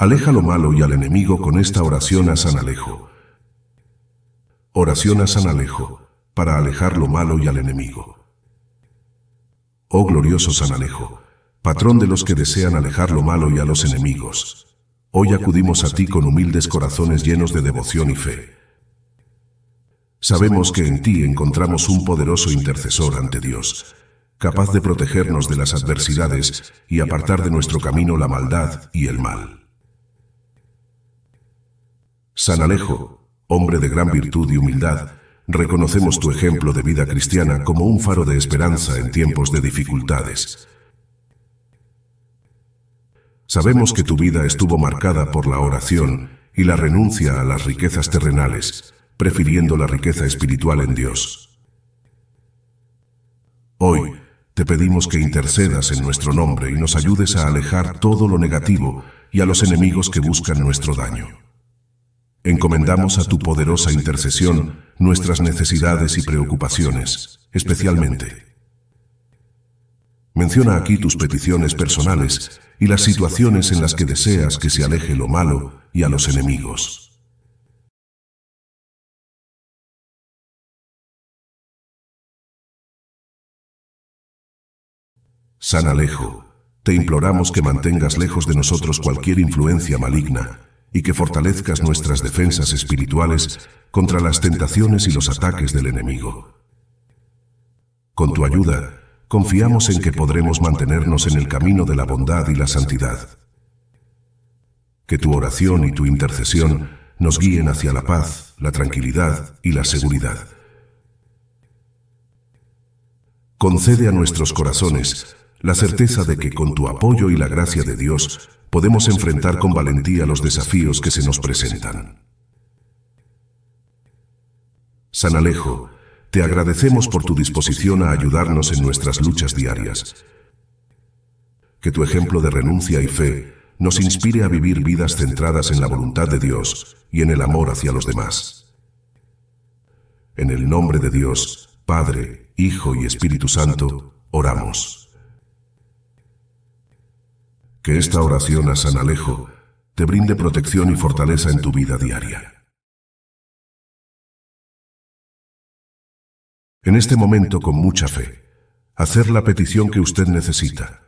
Aleja lo malo y al enemigo con esta oración a San Alejo. Oración a San Alejo, para alejar lo malo y al enemigo. Oh glorioso San Alejo, patrón de los que desean alejar lo malo y a los enemigos. Hoy acudimos a ti con humildes corazones llenos de devoción y fe. Sabemos que en ti encontramos un poderoso intercesor ante Dios, capaz de protegernos de las adversidades y apartar de nuestro camino la maldad y el mal. San Alejo, hombre de gran virtud y humildad, reconocemos tu ejemplo de vida cristiana como un faro de esperanza en tiempos de dificultades. Sabemos que tu vida estuvo marcada por la oración y la renuncia a las riquezas terrenales, prefiriendo la riqueza espiritual en Dios. Hoy, te pedimos que intercedas en nuestro nombre y nos ayudes a alejar todo lo negativo y a los enemigos que buscan nuestro daño. Encomendamos a tu poderosa intercesión nuestras necesidades y preocupaciones, especialmente. Menciona aquí tus peticiones personales y las situaciones en las que deseas que se aleje lo malo y a los enemigos. San Alejo, te imploramos que mantengas lejos de nosotros cualquier influencia maligna y que fortalezcas nuestras defensas espirituales contra las tentaciones y los ataques del enemigo. Con tu ayuda, confiamos en que podremos mantenernos en el camino de la bondad y la santidad. Que tu oración y tu intercesión nos guíen hacia la paz, la tranquilidad y la seguridad. Concede a nuestros corazones la certeza de que con tu apoyo y la gracia de Dios podemos enfrentar con valentía los desafíos que se nos presentan. San Alejo, te agradecemos por tu disposición a ayudarnos en nuestras luchas diarias. Que tu ejemplo de renuncia y fe nos inspire a vivir vidas centradas en la voluntad de Dios y en el amor hacia los demás. En el nombre de Dios, Padre, Hijo y Espíritu Santo, oramos. Que esta oración a San Alejo te brinde protección y fortaleza en tu vida diaria. En este momento, con mucha fe, hacer la petición que usted necesita.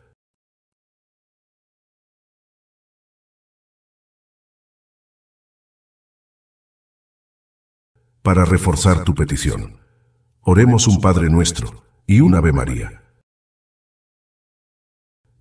Para reforzar tu petición, oremos un Padre nuestro y un Ave María.